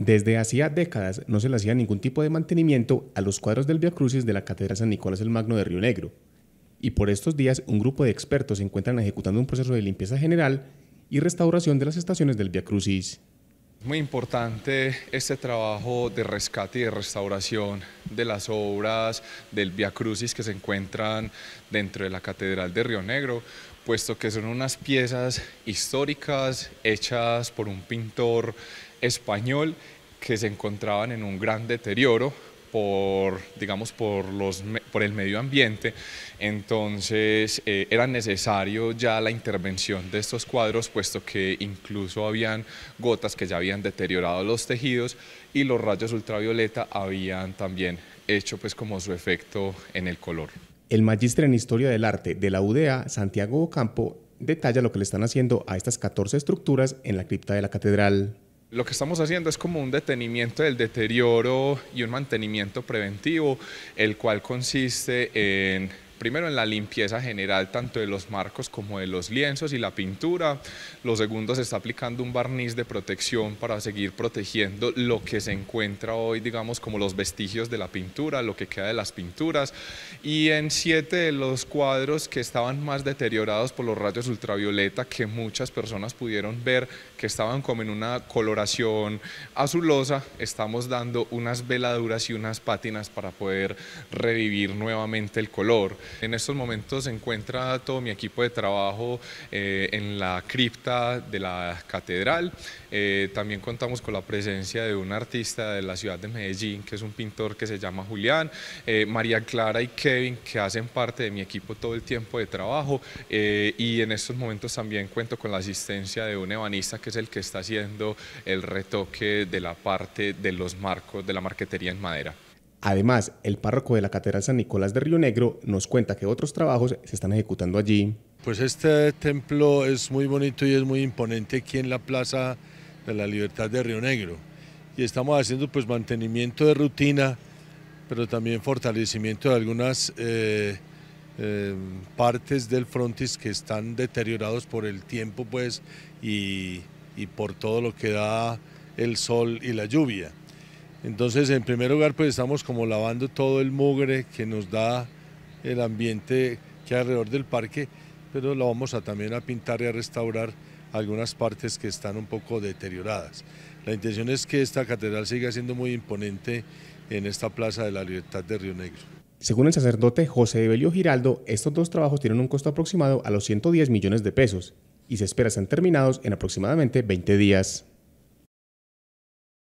Desde hacía décadas no se le hacía ningún tipo de mantenimiento a los cuadros del Via Crucis de la Catedral San Nicolás el Magno de Río Negro, y por estos días un grupo de expertos se encuentran ejecutando un proceso de limpieza general y restauración de las estaciones del Via Crucis. Muy importante este trabajo de rescate y de restauración de las obras del Via Crucis que se encuentran dentro de la Catedral de Río Negro, puesto que son unas piezas históricas hechas por un pintor español que se encontraban en un gran deterioro por, digamos, por, los, por el medio ambiente, entonces eh, era necesario ya la intervención de estos cuadros, puesto que incluso habían gotas que ya habían deteriorado los tejidos y los rayos ultravioleta habían también hecho pues como su efecto en el color. El magíster en Historia del Arte de la UDA, Santiago Ocampo, detalla lo que le están haciendo a estas 14 estructuras en la cripta de la catedral lo que estamos haciendo es como un detenimiento del deterioro y un mantenimiento preventivo, el cual consiste en primero en la limpieza general tanto de los marcos como de los lienzos y la pintura. Lo segundo se está aplicando un barniz de protección para seguir protegiendo lo que se encuentra hoy, digamos, como los vestigios de la pintura, lo que queda de las pinturas. Y en siete de los cuadros que estaban más deteriorados por los rayos ultravioleta que muchas personas pudieron ver que estaban como en una coloración azulosa, estamos dando unas veladuras y unas pátinas para poder revivir nuevamente el color. En estos momentos se encuentra todo mi equipo de trabajo eh, en la cripta de la catedral. Eh, también contamos con la presencia de un artista de la ciudad de Medellín, que es un pintor que se llama Julián, eh, María Clara y Kevin, que hacen parte de mi equipo todo el tiempo de trabajo. y en estos momentos también cuento con la asistencia de un ebanista, que es el que está haciendo el retoque de la parte de los marcos de la marquetería en madera. Además, el párroco de la Catedral San Nicolás de Río Negro nos cuenta que otros trabajos se están ejecutando allí. Pues este templo es muy bonito y es muy imponente aquí en la Plaza de la Libertad de Río Negro. Y estamos haciendo pues mantenimiento de rutina, pero también fortalecimiento de algunas eh, eh, partes del frontis que están deteriorados por el tiempo pues y por todo lo que da el sol y la lluvia. Entonces, en primer lugar, pues estamos como lavando todo el mugre que nos da el ambiente que hay alrededor del parque, pero lo vamos a también a pintar y a restaurar algunas partes que están un poco deterioradas. La intención es que esta catedral siga siendo muy imponente en esta Plaza de la Libertad de Río Negro. Según el sacerdote José Belio Giraldo, estos dos trabajos tienen un costo aproximado a los 110 millones de pesos y se espera sean terminados en aproximadamente 20 días.